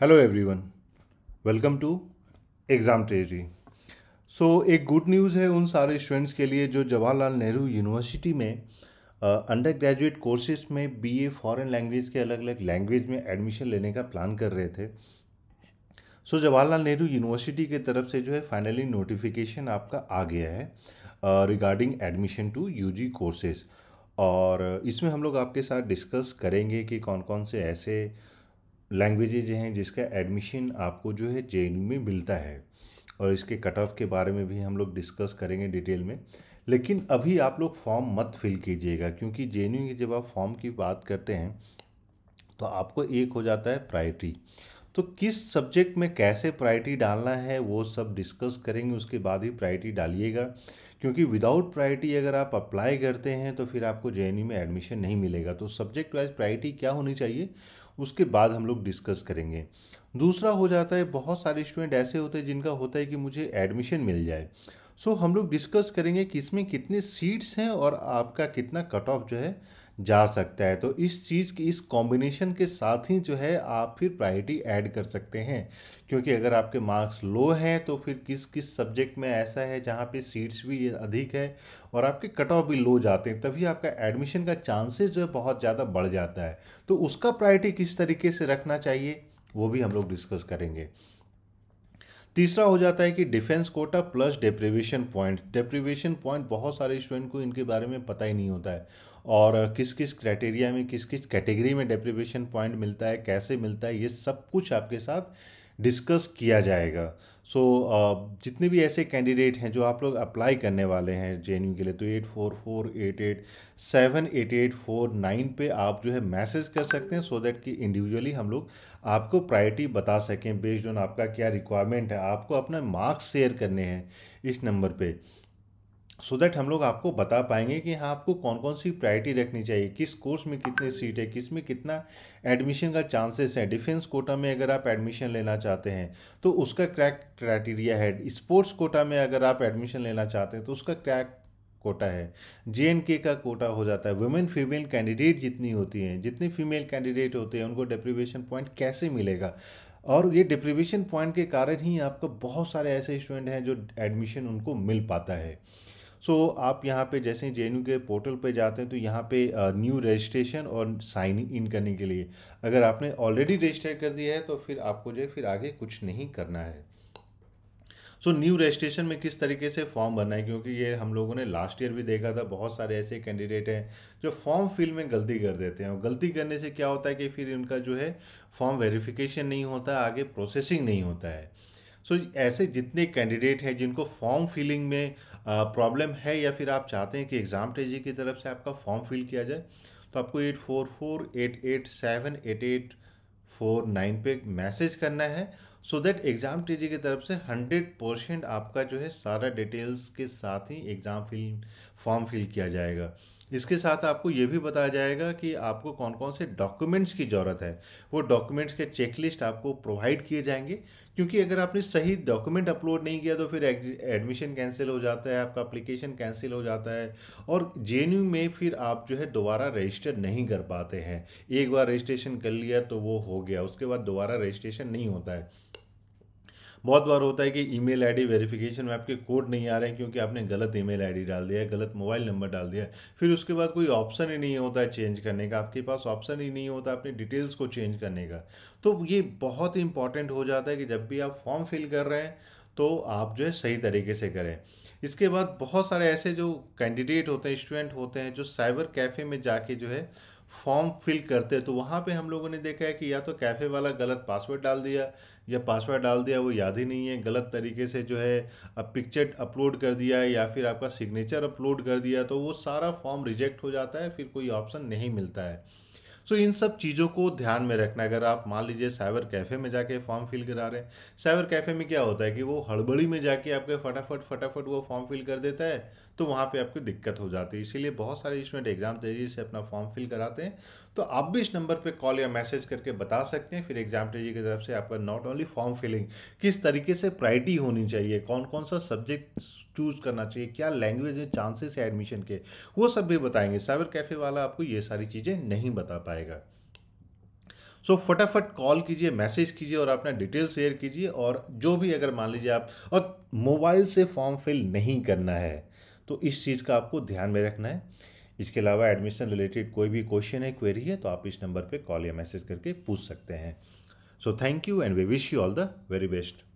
Hello everyone welcome to exam Treasury. So एक good news है उन सारे स्टूडेंट्स के लिए जो जवाहरलाल नेहरू यूनिवर्सिटी में अंडर ग्रेजुएट कोर्सेज में बीए फॉरेन लैंग्वेज के अलग अलग लैंग्वेज में एडमिशन लेने का प्लान कर रहे थे so so, Jawaharlal Nehru university की तरफ से जो है फाइनली नोटिफिकेशन आपका आ गया है regarding admission to G courses और इसमें हम लोग आपके साथ डिस्कस करेंगे कि कौन कौन से ऐसे लैंग्वेजेज हैं जिसका एडमिशन आपको जो है जे में मिलता है और इसके कट ऑफ के बारे में भी हम लोग डिस्कस करेंगे डिटेल में लेकिन अभी आप लोग फॉर्म मत फिल कीजिएगा क्योंकि जे की जब आप फॉर्म की बात करते हैं तो आपको एक हो जाता है प्रायरिटी तो किस सब्जेक्ट में कैसे प्रायरिटी डालना है वो सब डिस्कस करेंगे उसके बाद ही प्रायरिटी डालिएगा क्योंकि विदाउट प्रायरिटी अगर आप अप्लाई करते हैं तो फिर आपको जे e में एडमिशन नहीं मिलेगा तो सब्जेक्ट वाइज प्रायरिटी क्या होनी चाहिए उसके बाद हम लोग डिस्कस करेंगे दूसरा हो जाता है बहुत सारे स्टूडेंट ऐसे होते हैं जिनका होता है कि मुझे एडमिशन मिल जाए सो so, हम लोग डिस्कस करेंगे कि इसमें कितने सीट्स हैं और आपका कितना कट ऑफ जो है जा सकता है तो इस चीज़ की इस कॉम्बिनेशन के साथ ही जो है आप फिर प्रायोरिटी ऐड कर सकते हैं क्योंकि अगर आपके मार्क्स लो हैं तो फिर किस किस सब्जेक्ट में ऐसा है जहाँ पे सीट्स भी अधिक है और आपके कट ऑफ भी लो जाते हैं तभी आपका एडमिशन का चांसेस जो है बहुत ज़्यादा बढ़ जाता है तो उसका प्रायोरिटी किस तरीके से रखना चाहिए वो भी हम लोग डिस्कस करेंगे तीसरा हो जाता है कि defence quota plus deprivation point deprivation point बहुत सारे स्टूडेंट को इनके बारे में पता ही नहीं होता है और किस किस क्राइटेरिया में किस किस कैटेगरी में डेप्रिवेशन पॉइंट मिलता है कैसे मिलता है ये सब कुछ आपके साथ डिस्कस किया जाएगा सो so, जितने भी ऐसे कैंडिडेट हैं जो आप लोग अप्लाई करने वाले हैं जे के लिए तो eight four four eight eight seven eight eight four nine पर आप जो है मैसेज कर सकते हैं सो so दैट कि इंडिविजुअली हम लोग आपको प्रायोरिटी बता सकें बेस्ड ऑन आपका क्या रिक्वायरमेंट है आपको अपना मार्क्स शेयर करने हैं इस नंबर पे सो so दैट हम लोग आपको बता पाएंगे कि हाँ आपको कौन कौन सी प्रायोरिटी रखनी चाहिए किस कोर्स में कितनी सीट है किस में कितना एडमिशन का चांसेस है डिफेंस कोटा में अगर आप एडमिशन लेना चाहते हैं तो उसका क्रैक क्राइटेरिया है स्पोर्ट्स कोटा में अगर आप एडमिशन लेना चाहते हैं तो उसका क्रैक कोटा है जे का कोटा हो जाता है वुमेन फीमेल कैंडिडेट जितनी होती हैं जितनी फीमेल कैंडिडेट होते हैं उनको डिप्रीवेशन पॉइंट कैसे मिलेगा और ये डिप्रीवेशन पॉइंट के कारण ही आपको बहुत सारे ऐसे स्टूडेंट हैं जो एडमिशन उनको मिल पाता है सो आप यहाँ पे जैसे जे के पोर्टल पे जाते हैं तो यहाँ पे न्यू रजिस्ट्रेशन और साइन इन करने के लिए अगर आपने ऑलरेडी रजिस्टर कर दिया है तो फिर आपको जो है फिर आगे कुछ नहीं करना है सो न्यू रजिस्ट्रेशन में किस तरीके से फॉर्म भरना है क्योंकि ये हम लोगों ने लास्ट ईयर भी देखा था बहुत सारे ऐसे कैंडिडेट हैं जो फॉर्म फिल में गलती कर देते हैं और गलती करने से क्या होता है कि फिर उनका जो है फॉर्म वेरिफिकेशन नहीं होता आगे प्रोसेसिंग नहीं होता है सो so, ऐसे जितने कैंडिडेट हैं जिनको फॉर्म फिलिंग में प्रॉब्लम है या फिर आप चाहते हैं कि एग्ज़ाम टेजी की तरफ से आपका फॉर्म फिल किया जाए तो आपको eight four four eight eight seven eight eight four nine पे मैसेज करना है सो दैट एग्ज़ाम टीजी की तरफ से हंड्रेड परसेंट आपका जो है सारा डिटेल्स के साथ ही एग्ज़ाम फिल फॉर्म फिल किया जाएगा इसके साथ आपको ये भी बताया जाएगा कि आपको कौन कौन से डॉक्यूमेंट्स की ज़रूरत है वो डॉक्यूमेंट्स के चेकलिस्ट आपको प्रोवाइड किए जाएंगे क्योंकि अगर आपने सही डॉक्यूमेंट अपलोड नहीं किया तो फिर एडमिशन कैंसिल हो जाता है आपका अप्लीकेशन कैंसिल हो जाता है और जे में फिर आप जो है दोबारा रजिस्टर नहीं कर पाते हैं एक बार रजिस्ट्रेशन कर लिया तो वो हो गया उसके बाद दोबारा रजिस्ट्रेशन नहीं होता है बहुत बार होता है कि ईमेल आईडी वेरिफिकेशन में आपके कोड नहीं आ रहे हैं क्योंकि आपने गलत ईमेल आईडी डाल दिया है गलत मोबाइल नंबर डाल दिया है फिर उसके बाद कोई ऑप्शन ही नहीं होता है चेंज करने का आपके पास ऑप्शन ही नहीं होता अपनी डिटेल्स को चेंज करने का तो ये बहुत ही इंपॉर्टेंट हो जाता है कि जब भी आप फॉर्म फिल कर रहे हैं तो आप जो है सही तरीके से करें इसके बाद बहुत सारे ऐसे जो कैंडिडेट होते हैं स्टूडेंट होते हैं जो साइबर कैफ़े में जाके जो है फॉर्म फिल करते हैं तो वहाँ पे हम लोगों ने देखा है कि या तो कैफ़े वाला गलत पासवर्ड डाल दिया या पासवर्ड डाल दिया वो याद ही नहीं है गलत तरीके से जो है अब पिक्चर अपलोड कर दिया या फिर आपका सिग्नेचर अपलोड कर दिया तो वो सारा फॉर्म रिजेक्ट हो जाता है फिर कोई ऑप्शन नहीं मिलता है सो इन सब चीज़ों को ध्यान में रखना अगर आप मान लीजिए साइबर कैफ़े में जाके फॉर्म फिल करा रहे हैं साइबर कैफ़े में क्या होता है कि वो हड़बड़ी में जाके आपके फटाफट फटाफट वो फॉर्म फिल कर देता है तो वहाँ पे आपको दिक्कत हो जाती है इसीलिए बहुत सारे स्टूडेंट एग्ज़ाम तेजी से अपना फॉर्म फिल कराते हैं तो आप भी इस नंबर पर कॉल या मैसेज करके बता सकते हैं फिर एग्ज़ाम तेजी की तरफ से आपका नॉट ओनली फॉर्म फिलिंग किस तरीके से प्रायरिटी होनी चाहिए कौन कौन सा सब्जेक्ट चूज़ करना चाहिए क्या लैंग्वेज है चांसेस है एडमिशन के वो सब भी बताएंगे साइबर कैफ़े वाला आपको ये सारी चीज़ें नहीं बता पाए आएगा सो so, फटाफट कॉल कीजिए मैसेज कीजिए और अपना डिटेल शेयर कीजिए और जो भी अगर मान लीजिए आप और मोबाइल से फॉर्म फिल नहीं करना है तो इस चीज़ का आपको ध्यान में रखना है इसके अलावा एडमिशन रिलेटेड कोई भी क्वेश्चन है क्वेरी है तो आप इस नंबर पे कॉल या मैसेज करके पूछ सकते हैं so thank you and we wish you all the very best